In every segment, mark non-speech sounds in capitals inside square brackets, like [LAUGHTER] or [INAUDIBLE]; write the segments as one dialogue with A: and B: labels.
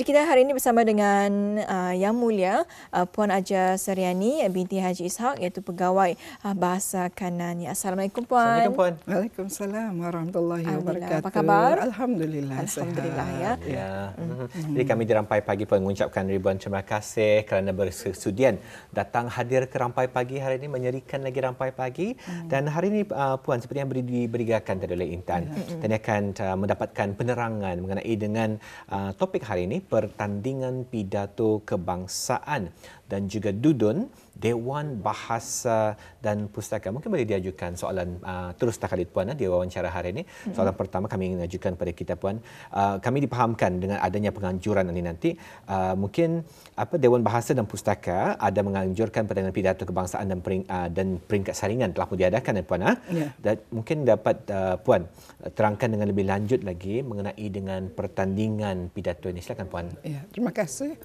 A: Jadi kita hari ini bersama dengan uh, Yang Mulia uh, Puan Aja Seriani binti Haji Ishak iaitu pegawai uh, bahasa kanan. Ya, Assalamualaikum Puan. Assalamualaikum Puan.
B: Waalaikumsalam warahmatullahi wabarakatuh. Apa khabar? Alhamdulillah. Alhamdulillah sehat. ya. ya. ya. Mm-hmm. mm-hmm. Jadi kami
C: di Rampai Pagi pun mengucapkan ribuan terima kasih kerana bersudian datang hadir ke Rampai Pagi hari ini menyerikan lagi Rampai Pagi mm. dan hari ini uh, Puan seperti yang beri, diberikan tadi oleh Intan. Mm-hmm. Dan akan uh, mendapatkan penerangan mengenai dengan uh, topik hari ini pertandingan pidato kebangsaan dan juga Dudun Dewan Bahasa dan Pustaka. Mungkin boleh diajukan soalan uh, terus tak kali Puan uh, di wawancara hari ini. Soalan mm-hmm. pertama kami ingin ajukan kepada kita Puan. Uh, kami dipahamkan dengan adanya penganjuran ini nanti. Uh, mungkin apa Dewan Bahasa dan Pustaka ada menganjurkan pertandingan pidato kebangsaan dan, pering, uh, dan peringkat saringan telah pun diadakan eh, eh? ya, Puan. Uh. Yeah. Dan mungkin dapat uh, Puan terangkan dengan lebih lanjut lagi mengenai dengan pertandingan pidato ini. Silakan Puan.
B: Yeah. Terima kasih.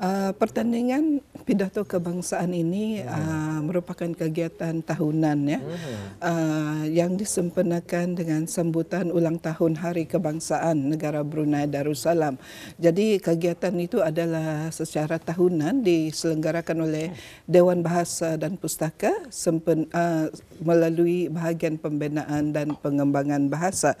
B: Uh, pertandingan pidato kebangsaan ini uh, merupakan kegiatan tahunan ya uh, yang disempurnakan dengan sambutan ulang tahun Hari Kebangsaan Negara Brunei Darussalam. Jadi kegiatan itu adalah secara tahunan diselenggarakan oleh Dewan Bahasa dan Pustaka sempen, uh, melalui bahagian pembinaan dan pengembangan bahasa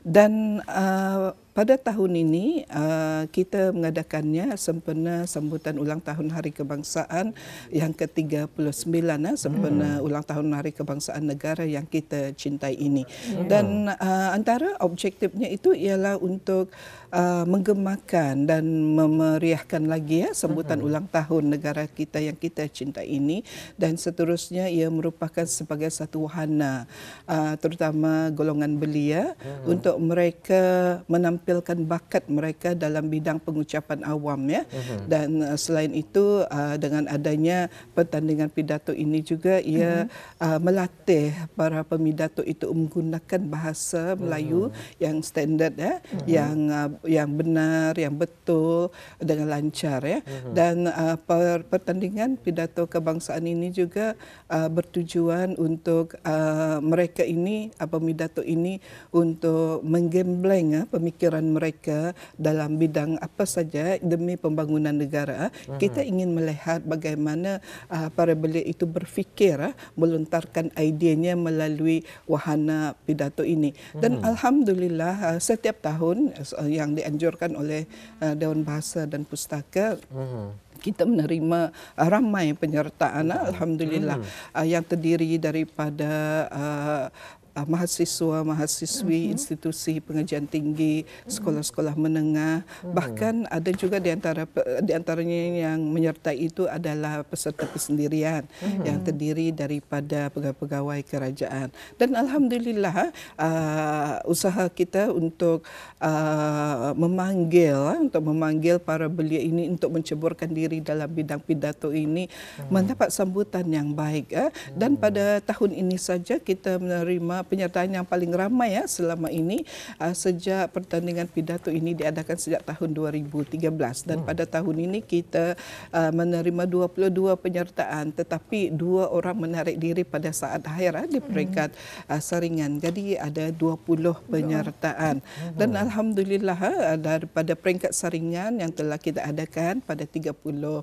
B: dan uh, pada tahun ini uh, kita mengadakannya sempena sambutan ulang tahun Hari Kebangsaan yang ke-39 eh, sempena hmm. ulang tahun Hari Kebangsaan negara yang kita cintai ini. Hmm. Dan uh, antara objektifnya itu ialah untuk uh, menggemakan dan memeriahkan lagi ya sambutan hmm. ulang tahun negara kita yang kita cintai ini dan seterusnya ia merupakan sebagai satu wahana terutama golongan belia hmm. untuk mereka menampilkan menampilkan bakat mereka dalam bidang pengucapan awam ya. Mm-hmm. Dan uh, selain itu uh, dengan adanya pertandingan pidato ini juga ia mm-hmm. uh, melatih para pemidato itu menggunakan bahasa mm-hmm. Melayu yang standard ya, mm-hmm. yang uh, yang benar, yang betul dengan lancar ya. Mm-hmm. Dan uh, per- pertandingan pidato kebangsaan ini juga uh, bertujuan untuk uh, mereka ini apa uh, pemidato ini untuk menggembleng ya, uh, pemikiran pemikiran mereka dalam bidang apa saja demi pembangunan negara. Mhm. Kita ingin melihat bagaimana uh, para belia itu berfikir uh, melontarkan idenya melalui wahana pidato ini. Dan mhm. alhamdulillah uh, setiap tahun uh, yang dianjurkan oleh uh, Dewan Bahasa dan Pustaka hmm. Kita menerima ramai penyertaan, mhm. Alhamdulillah, hmm. yang terdiri daripada uh, uh, ah, mahasiswa-mahasiswi uh-huh. Mhm. institusi pengajian tinggi, sekolah-sekolah menengah, uh-huh. bahkan ada juga di antara di antaranya yang menyertai itu adalah peserta persendirian uh-huh. Mhm. yang terdiri daripada pegawai-pegawai kerajaan. Dan alhamdulillah uh, usaha kita untuk uh, memanggil uh, untuk memanggil para belia ini untuk menceburkan diri dalam bidang pidato ini uh-huh. mendapat sambutan yang baik uh, uh-huh. dan pada tahun ini saja kita menerima penyertaan yang paling ramai ya selama ini uh, sejak pertandingan pidato ini diadakan sejak tahun 2013 dan hmm. pada tahun ini kita uh, menerima 22 penyertaan tetapi dua orang menarik diri pada saat akhir uh, di hmm. peringkat uh, saringan jadi ada 20 penyertaan hmm. dan alhamdulillah uh, daripada peringkat saringan yang telah kita adakan pada 30 uh,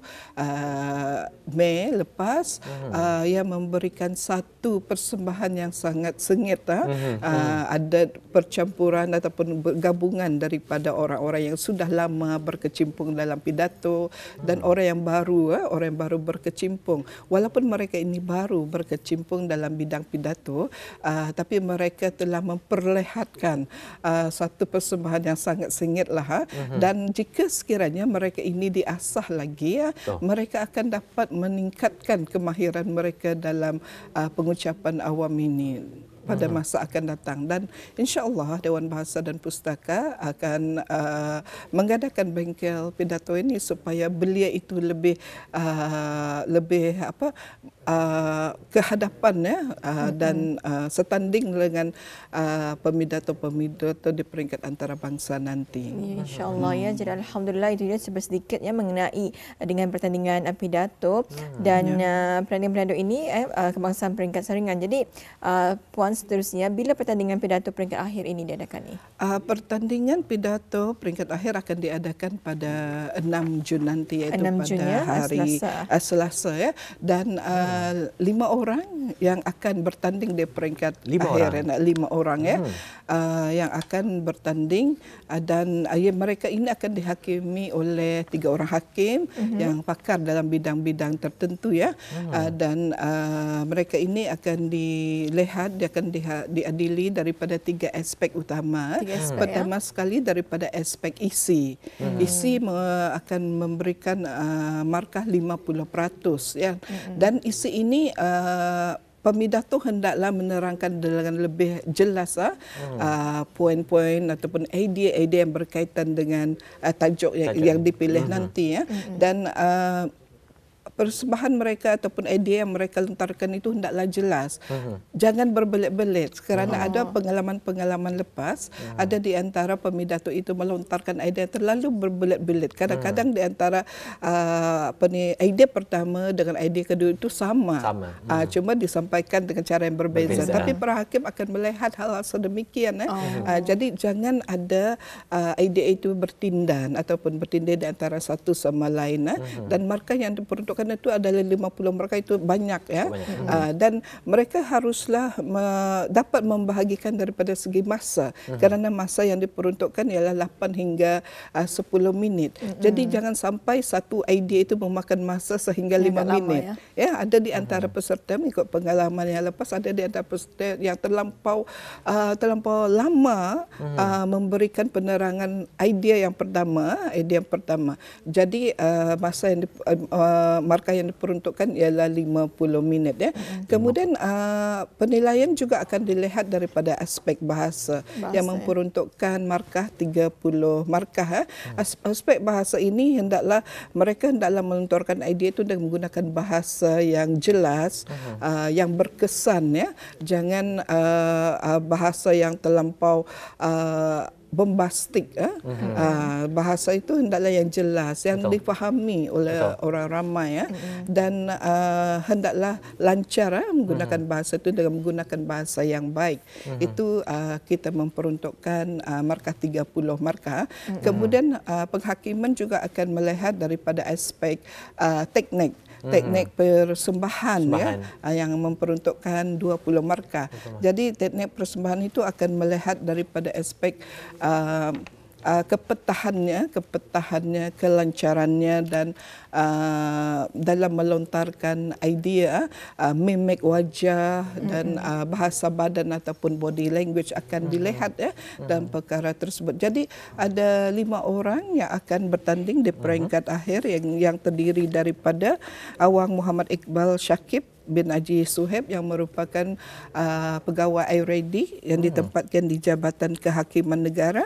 B: Mei lepas uh, yang memberikan satu persembahan yang sangat sengit sengit ha, mm-hmm. ada percampuran ataupun gabungan daripada orang-orang yang sudah lama berkecimpung dalam pidato dan hmm. orang yang baru ha, orang yang baru berkecimpung walaupun mereka ini baru berkecimpung dalam bidang pidato ha, tapi mereka telah memperlihatkan ha, satu persembahan yang sangat sengit lah ha. mm-hmm. dan jika sekiranya mereka ini diasah lagi ya ha, mereka akan dapat meningkatkan kemahiran mereka dalam uh, pengucapan awam ini pada hmm. masa akan datang dan insyaallah Dewan Bahasa dan Pustaka akan uh, mengadakan bengkel pidato ini supaya belia itu lebih uh, lebih apa uh, kehadapan ya uh, hmm. dan uh, setanding dengan uh, pemidato-pemidato uh, di peringkat antarabangsa nanti. Ya,
A: insyaallah hmm. ya jadi hmm. alhamdulillah itu dia sedikit ya mengenai uh, dengan pertandingan uh, pidato hmm. dan ya. uh, pertandingan pidato ini eh, uh, kebangsaan peringkat saringan. Jadi uh, puan seterusnya bila pertandingan pidato peringkat akhir ini diadakan ni?
B: Uh, pertandingan pidato peringkat akhir akan diadakan pada 6 Jun nanti iaitu pada Jun, ya? Ah, hari Selasa, ah, Selasa ya dan lima uh, hmm. orang yang akan bertanding di peringkat lima akhir orang. ya lima orang ya, hmm. ya uh, yang akan bertanding uh, dan uh, mereka ini akan dihakimi oleh tiga orang hakim hmm. yang pakar dalam bidang-bidang tertentu ya hmm. uh, dan uh, mereka ini akan dilihat dia akan di, diadili daripada tiga aspek utama. Tiga aspek, hmm. Pertama ya? sekali daripada aspek isi. Hmm. Isi me, akan memberikan uh, markah 50%. Ya. Hmm. Dan isi ini... Uh, tu hendaklah menerangkan dengan lebih jelas ah hmm. uh, poin-poin ataupun idea-idea yang berkaitan dengan uh, tajuk, tajuk yang yang dipilih hmm. nanti ya hmm. dan uh, persembahan mereka ataupun idea yang mereka lontarkan itu hendaklah jelas. Uh-huh. Jangan berbelit-belit kerana uh-huh. ada pengalaman-pengalaman lepas uh-huh. ada di antara pemidato itu melontarkan idea terlalu berbelit-belit. Kadang-kadang uh-huh. di antara uh, apa ni, idea pertama dengan idea kedua itu sama. sama. Uh-huh. Uh, cuma disampaikan dengan cara yang berbeza. berbeza. Tapi para hakim akan melihat hal-hal sedemikian. Eh. Uh-huh. Uh, jadi jangan ada uh, idea itu bertindan ataupun bertindih di antara satu sama lain. Eh. Uh-huh. Dan markah yang diperuntukkan sana tu adalah 50 mereka itu banyak ya banyak. Uh, dan mereka haruslah me dapat membahagikan daripada segi masa uh kerana masa yang diperuntukkan ialah 8 hingga ah, uh, 10 minit uh hmm. -huh. jadi jangan sampai satu idea itu memakan masa sehingga 5 minit ya. ya ada di antara peserta mengikut pengalaman yang lepas ada di antara peserta yang terlampau uh, terlampau lama uh uh, memberikan penerangan idea yang pertama idea yang pertama jadi uh, masa yang di, uh, markah yang diperuntukkan ialah 50 minit ya. Kemudian uh, penilaian juga akan dilihat daripada aspek bahasa, bahasa yang ya. memperuntukkan markah 30 markah ya. aspek bahasa ini hendaklah mereka hendaklah melontarkan idea itu dengan menggunakan bahasa yang jelas uh, yang berkesan ya. Jangan uh, uh, bahasa yang terlampau uh, bombastik eh? mm-hmm. uh, bahasa itu hendaklah yang jelas yang Betul. difahami oleh Betul. orang ramai eh? mm-hmm. dan uh, hendaklah lancar eh? menggunakan mm-hmm. bahasa itu dengan menggunakan bahasa yang baik mm-hmm. itu uh, kita memperuntukkan uh, markah 30 markah mm-hmm. kemudian uh, penghakiman juga akan melihat daripada aspek uh, teknik teknik persembahan, ya, persembahan. ya yang memperuntukkan 20 markah. Jadi teknik persembahan itu akan melihat daripada aspek uh, uh, kepetahannya, kepetahannya, kelancarannya dan uh, dalam melontarkan idea, uh, mimik wajah mm-hmm. dan uh, bahasa badan ataupun body language akan mm-hmm. dilihat ya mm-hmm. dan perkara tersebut. Jadi ada lima orang yang akan bertanding di peringkat mm-hmm. akhir yang yang terdiri daripada Awang Muhammad Iqbal Syakib bin Haji Suhaib yang merupakan uh, pegawai IREDI yang hmm. ditempatkan di Jabatan Kehakiman Negara.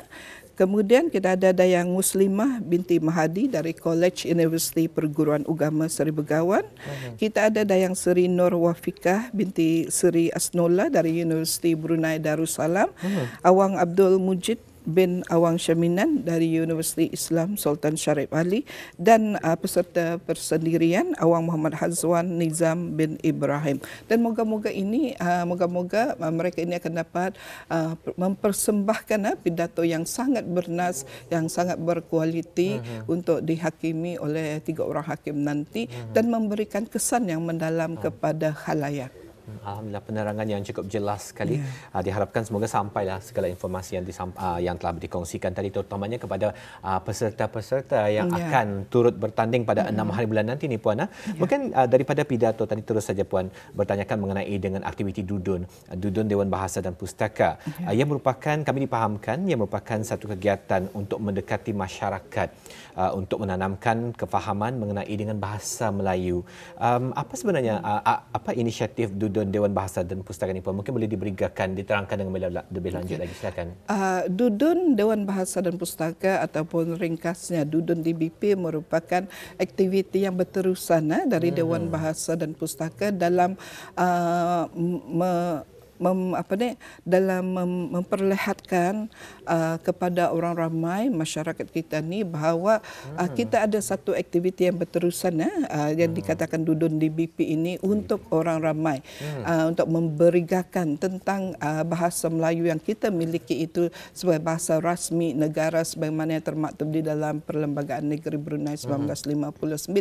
B: Kemudian kita ada Dayang Muslimah binti Mahadi dari College University Perguruan Ugama Seri Begawan. Hmm. Kita ada Dayang Seri Nur Wafikah binti Seri Asnola dari University Brunei Darussalam. Hmm. Awang Abdul Mujid bin Awang Syaminan dari Universiti Islam Sultan Syarif Ali dan uh, peserta persendirian Awang Muhammad Hazwan Nizam bin Ibrahim. Dan moga-moga ini uh, moga-moga uh, mereka ini akan dapat uh, mempersembahkan uh, pidato yang sangat bernas, yang sangat berkualiti uh-huh. untuk dihakimi oleh tiga orang hakim nanti uh-huh. dan memberikan kesan yang mendalam uh-huh. kepada khalayak.
C: Hmm, Alhamdulillah penerangan yang cukup jelas sekali. Yeah. Ya. Uh, diharapkan semoga sampailah segala informasi yang disamp- uh, ah, yang telah dikongsikan tadi terutamanya kepada uh, peserta-peserta yang yeah. akan turut bertanding pada mm-hmm. hari bulan nanti ni puan. Uh. Ah. Yeah. Mungkin uh, daripada pidato tadi terus saja puan bertanyakan mengenai dengan aktiviti dudun, uh, dudun Dewan Bahasa dan Pustaka. Yeah. Uh, ia merupakan kami dipahamkan ia merupakan satu kegiatan untuk mendekati masyarakat uh, untuk menanamkan kefahaman mengenai dengan bahasa Melayu. Um, apa sebenarnya uh, apa inisiatif dudun Dudun Dewan Bahasa dan Pustaka Nipah. Mungkin boleh diberikan, diterangkan dengan lebih lanjut okay. lagi. Silakan.
B: Uh, Dudun Dewan Bahasa dan Pustaka ataupun ringkasnya Dudun DBP merupakan aktiviti yang berterusan eh, dari hmm. Dewan Bahasa dan Pustaka dalam uh, me- mem, apa ni dalam mem, memperlihatkan uh, kepada orang ramai masyarakat kita ni bahawa uh, hmm. kita ada satu aktiviti yang berterusan ya eh, uh, yang hmm. dikatakan dudun di BP ini hmm. untuk orang ramai uh, untuk memberigakan tentang uh, bahasa Melayu yang kita miliki itu sebagai bahasa rasmi negara sebagaimana yang termaktub di dalam Perlembagaan Negeri Brunei 1959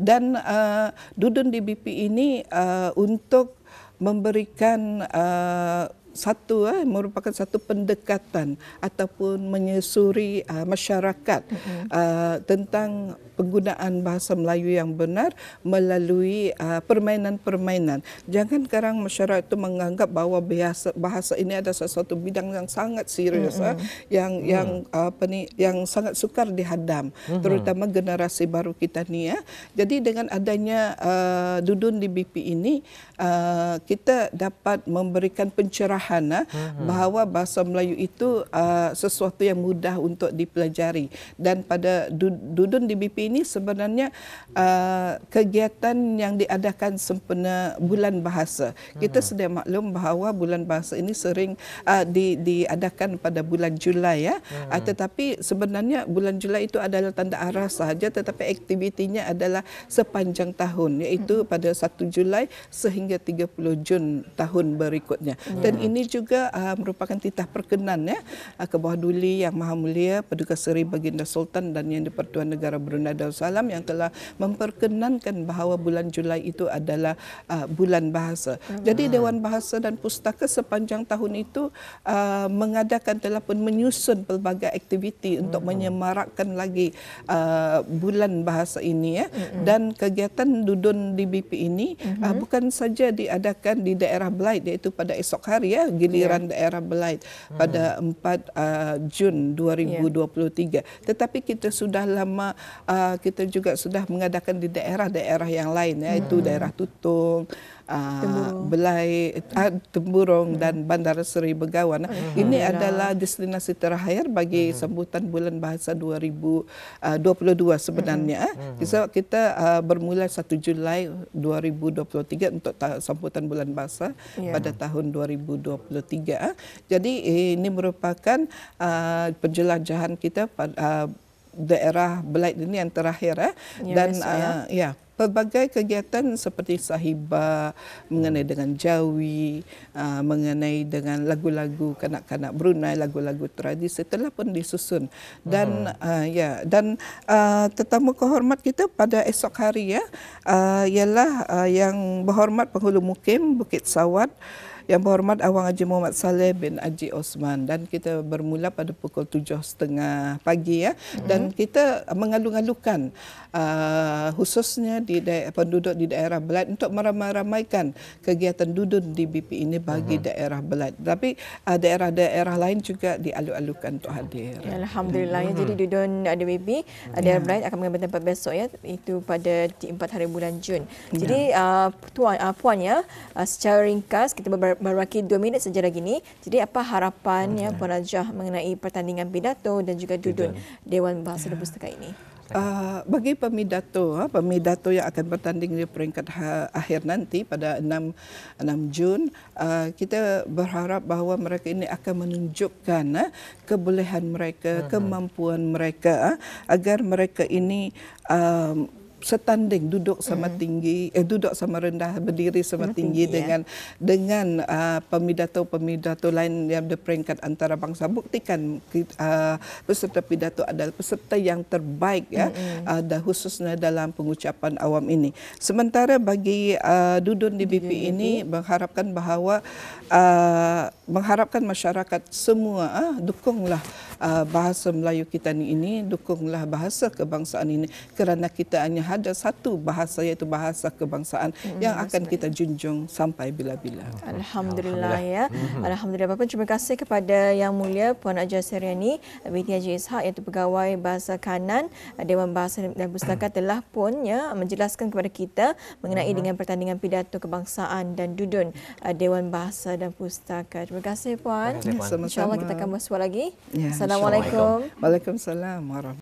B: dan uh, dudun di BP ini uh, untuk memberikan uh, satu uh, merupakan satu pendekatan ataupun menyusuri uh, masyarakat mm-hmm. uh, tentang penggunaan bahasa Melayu yang benar melalui ah, permainan-permainan. Uh, Jangan sekarang masyarakat itu menganggap bahawa bahasa, bahasa ini ada sesuatu bidang yang sangat serius mm-hmm. ha, yang mm-hmm. yang apa ni yang sangat sukar dihadam mm-hmm. terutama generasi baru kita ni ya. Jadi dengan adanya uh, dudun di BP ini uh, kita dapat memberikan pencerahan ha, mm-hmm. bahawa bahasa Melayu itu uh, sesuatu yang mudah untuk dipelajari dan pada dudun di BP ini sebenarnya uh, kegiatan yang diadakan sempena bulan bahasa. Kita hmm. sedia maklum bahawa bulan bahasa ini sering uh, di, diadakan pada bulan Julai ya. Hmm. Uh, tetapi sebenarnya bulan Julai itu adalah tanda arah sahaja tetapi aktivitinya adalah sepanjang tahun iaitu hmm. pada 1 Julai sehingga 30 Jun tahun berikutnya. Hmm. Dan ini juga uh, merupakan titah perkenan ya uh, ke bawah duli Yang Maha Mulia Paduka Seri Baginda Sultan dan Yang di-Pertuan Negara Brunei Darussalam yang telah memperkenankan bahawa bulan Julai itu adalah uh, bulan bahasa. Jadi Dewan Bahasa dan Pustaka sepanjang tahun itu uh, mengadakan pun menyusun pelbagai aktiviti untuk menyemarakkan lagi uh, bulan bahasa ini ya. Dan kegiatan dudun di BP ini uh, mm-hmm. bukan saja diadakan di daerah Belait iaitu pada esok hari ya giliran yeah. daerah Belait pada 4 uh, Jun 2023. Ya. Yeah. Tetapi kita sudah lama uh, Uh, kita juga sudah mengadakan di daerah-daerah yang lain ya, iaitu hmm. daerah Tutung, Belai, uh, Temburong, Belay, uh, Temburong hmm. dan Bandar Seri Begawan. Hmm. Ini hmm. adalah destinasi terakhir bagi hmm. sambutan Bulan Bahasa 2022 uh, sebenarnya. Hmm. Eh, hmm. Kita uh, bermula 1 Julai 2023 untuk sambutan Bulan Bahasa yeah. pada tahun 2023. Eh, jadi ini merupakan uh, penjelajahan kita pada uh, daerah Belait ini yang terakhir eh ya, dan ah, ya, biasa, uh, ya. pelbagai kegiatan seperti sahiba mengenai hmm. dengan jawi ah, mengenai dengan lagu-lagu kanak-kanak Brunei lagu-lagu tradisi telah pun disusun dan hmm. uh, ya dan uh, tetamu kehormat kita pada esok hari ya uh, ialah uh, yang berhormat penghulu mukim Bukit Sawat uh, yang berhormat Awang Haji Muhammad Saleh bin Haji Osman dan kita bermula pada pukul 7.30 pagi ya dan mhm. kita mengalu-alukan uh, khususnya di daerah, penduduk di daerah Belait untuk meramaikan kegiatan dudun di BP ini bagi hmm daerah Belait. Tapi uh, daerah-daerah lain juga dialu-alukan untuk hadir. Ya, Alhamdulillah mm-hmm. jadi
A: dudun ada BP daerah ya. Belait akan mengambil tempat besok ya itu pada 4 hari bulan Jun. Jadi yeah. uh, tuan uh, puan ya uh, secara ringkas kita ber- baru lagi dua minit saja lagi ni. Jadi apa harapannya okay. Puan Najah mengenai pertandingan pidato dan juga dudun Dewan Bahasa yeah. Dan ini?
B: Uh, bagi pemidato, uh, pemidato yang akan bertanding di peringkat ha, akhir nanti pada 6, 6 Jun, uh, kita berharap bahawa mereka ini akan menunjukkan uh, kebolehan mereka, uh-huh. kemampuan mereka uh, agar mereka ini uh, setanding duduk sama mm. tinggi eh duduk sama rendah berdiri sama tinggi, tinggi dengan ya. dengan uh, pemidato-pemidato lain yang berperingkat bangsa buktikan uh, peserta pidato adalah peserta yang terbaik ya mm uh, ah, dan khususnya dalam pengucapan awam ini sementara bagi uh, dudun di BP ini mengharapkan bahawa uh, mengharapkan masyarakat semua ah, dukunglah ah, bahasa Melayu kita ini, dukunglah bahasa kebangsaan ini kerana kita hanya ada satu bahasa iaitu bahasa kebangsaan mm -hmm. yang akan kita junjung sampai bila-bila.
A: Alhamdulillah, Alhamdulillah ya. Mm -hmm. Alhamdulillah Bapak. Terima kasih kepada Yang Mulia Puan Ajar Seriani binti Haji Ishak iaitu Pegawai Bahasa Kanan Dewan Bahasa dan Pustaka [CLEARS THROAT] telah pun ya, menjelaskan kepada kita mengenai mm -hmm. dengan pertandingan pidato kebangsaan dan dudun eh, Dewan Bahasa dan Pustaka. Terima kasih Puan. Ya, Insya-Allah kita akan bersua lagi. Ya, Assalamualaikum.
B: Waalaikumsalam warahmatullahi